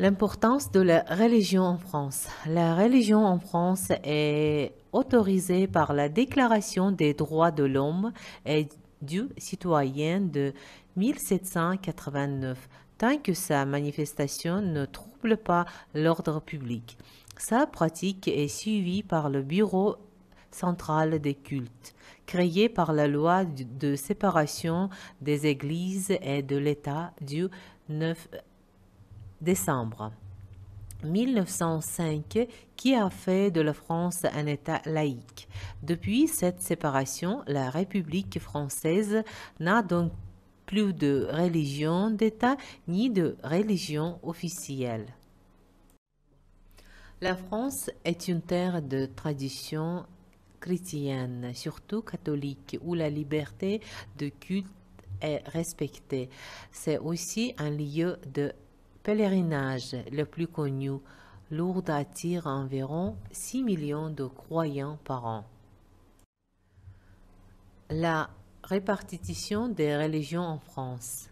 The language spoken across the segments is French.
L'importance de la religion en France. La religion en France est autorisée par la Déclaration des droits de l'homme et du citoyen de 1789, tant que sa manifestation ne trouble pas l'ordre public. Sa pratique est suivie par le Bureau central des cultes, créé par la loi de séparation des églises et de l'État du 9 décembre 1905 qui a fait de la France un État laïque. Depuis cette séparation, la République française n'a donc plus de religion d'État ni de religion officielle. La France est une terre de tradition chrétienne, surtout catholique, où la liberté de culte est respectée. C'est aussi un lieu de pèlerinage le plus connu, Lourdes attire environ 6 millions de croyants par an. La répartition des religions en France.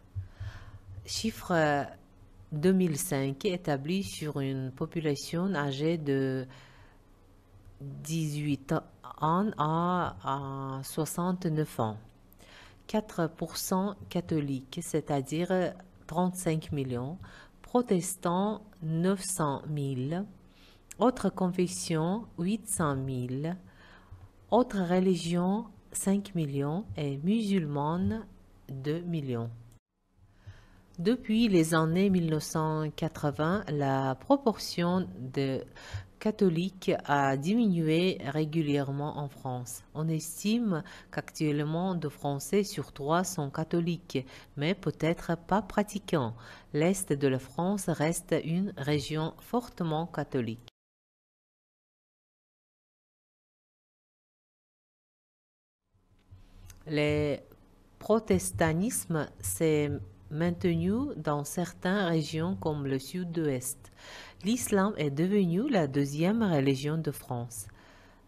Chiffre 2005 établi sur une population âgée de 18 ans à 69 ans. 4% catholiques, c'est-à-dire 35 millions, protestants 900 000, autres confessions 800 000, autres religions 5 millions et musulmanes 2 millions. Depuis les années 1980, la proportion de catholiques a diminué régulièrement en France. On estime qu'actuellement deux Français sur trois sont catholiques, mais peut-être pas pratiquants. L'Est de la France reste une région fortement catholique. Le protestantisme s'est maintenu dans certaines régions comme le sud-ouest. L'islam est devenu la deuxième religion de France.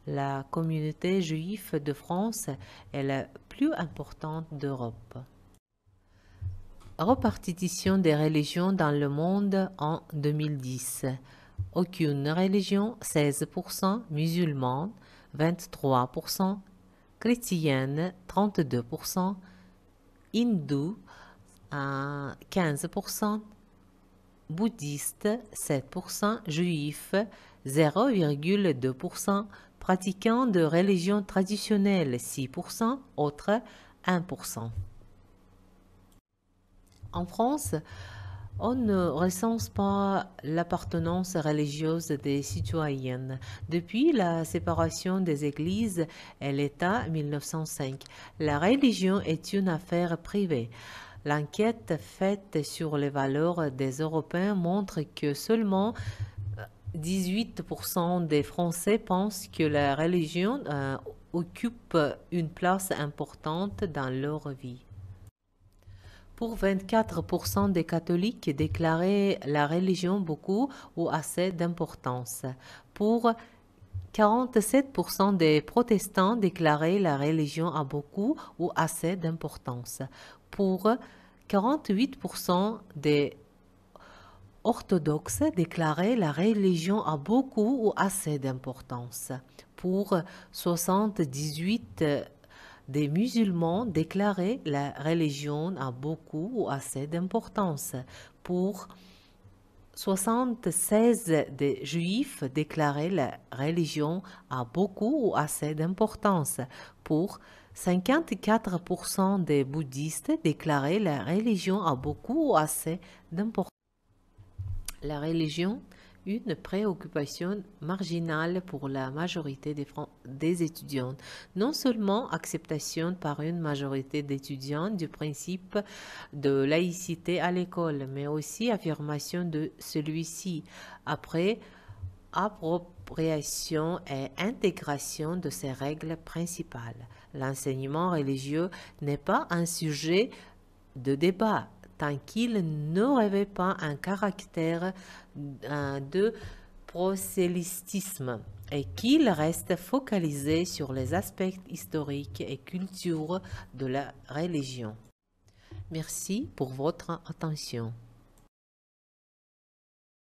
La communauté juive de France est la plus importante d'Europe. Repartition des religions dans le monde en 2010. Aucune religion, 16% musulmane, 23% chrétienne, 32% hindoue, 15%, bouddhistes 7%, juifs 0,2%, pratiquants de religions traditionnelles 6%, autres 1%. En France, on ne recense pas l'appartenance religieuse des citoyennes. Depuis la séparation des Églises et l'État 1905, la religion est une affaire privée. L'enquête faite sur les valeurs des Européens montre que seulement 18% euh, des Français pensent que la religion euh, occupe une place importante dans leur vie. Pour 24% des catholiques déclarer la religion beaucoup ou assez d'importance. Pour 47% des protestants déclarer la religion à beaucoup ou assez d'importance pour 48% des orthodoxes déclaraient la religion a beaucoup ou assez d'importance. Pour 78 des musulmans déclaraient la religion a beaucoup ou assez d'importance. Pour 76 des juifs déclaraient la religion a beaucoup ou assez d'importance. Pour 54% des bouddhistes déclaraient la religion a beaucoup ou assez d'importance. La religion, une préoccupation marginale pour la majorité des, des étudiants. Non seulement acceptation par une majorité d'étudiants du principe de laïcité à l'école, mais aussi affirmation de celui-ci après propos et intégration de ces règles principales. L'enseignement religieux n'est pas un sujet de débat tant qu'il ne revêt pas un caractère euh, de prosélytisme et qu'il reste focalisé sur les aspects historiques et culturels de la religion. Merci pour votre attention.